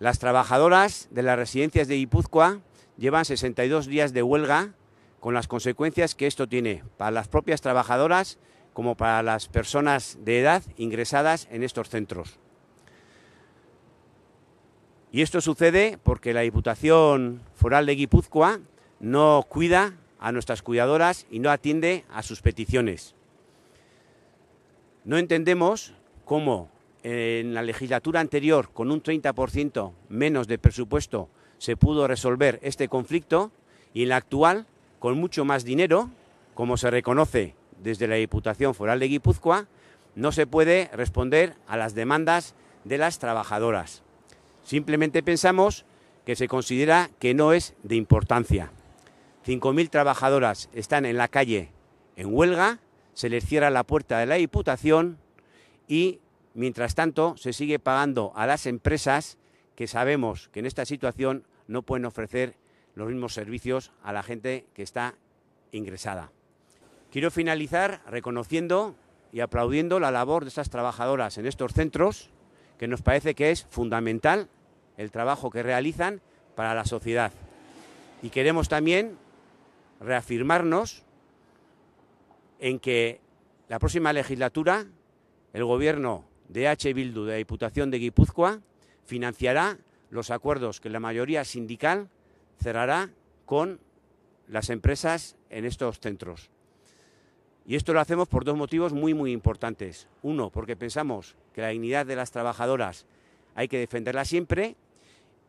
Las trabajadoras de las residencias de Guipúzcoa llevan 62 días de huelga con las consecuencias que esto tiene para las propias trabajadoras como para las personas de edad ingresadas en estos centros. Y esto sucede porque la Diputación Foral de Guipúzcoa no cuida a nuestras cuidadoras y no atiende a sus peticiones. No entendemos cómo en la legislatura anterior, con un 30% menos de presupuesto, se pudo resolver este conflicto y en la actual, con mucho más dinero, como se reconoce desde la Diputación Foral de Guipúzcoa, no se puede responder a las demandas de las trabajadoras. Simplemente pensamos que se considera que no es de importancia. 5.000 trabajadoras están en la calle en huelga, se les cierra la puerta de la Diputación y Mientras tanto, se sigue pagando a las empresas que sabemos que en esta situación no pueden ofrecer los mismos servicios a la gente que está ingresada. Quiero finalizar reconociendo y aplaudiendo la labor de estas trabajadoras en estos centros, que nos parece que es fundamental el trabajo que realizan para la sociedad. Y queremos también reafirmarnos en que la próxima legislatura el Gobierno de H. Bildu de la Diputación de Guipúzcoa financiará los acuerdos que la mayoría sindical cerrará con las empresas en estos centros. Y esto lo hacemos por dos motivos muy, muy importantes. Uno, porque pensamos que la dignidad de las trabajadoras hay que defenderla siempre.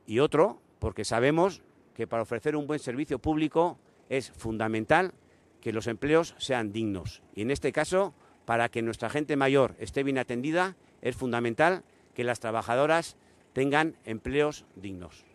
Y otro, porque sabemos que para ofrecer un buen servicio público es fundamental que los empleos sean dignos. Y en este caso, para que nuestra gente mayor esté bien atendida es fundamental que las trabajadoras tengan empleos dignos.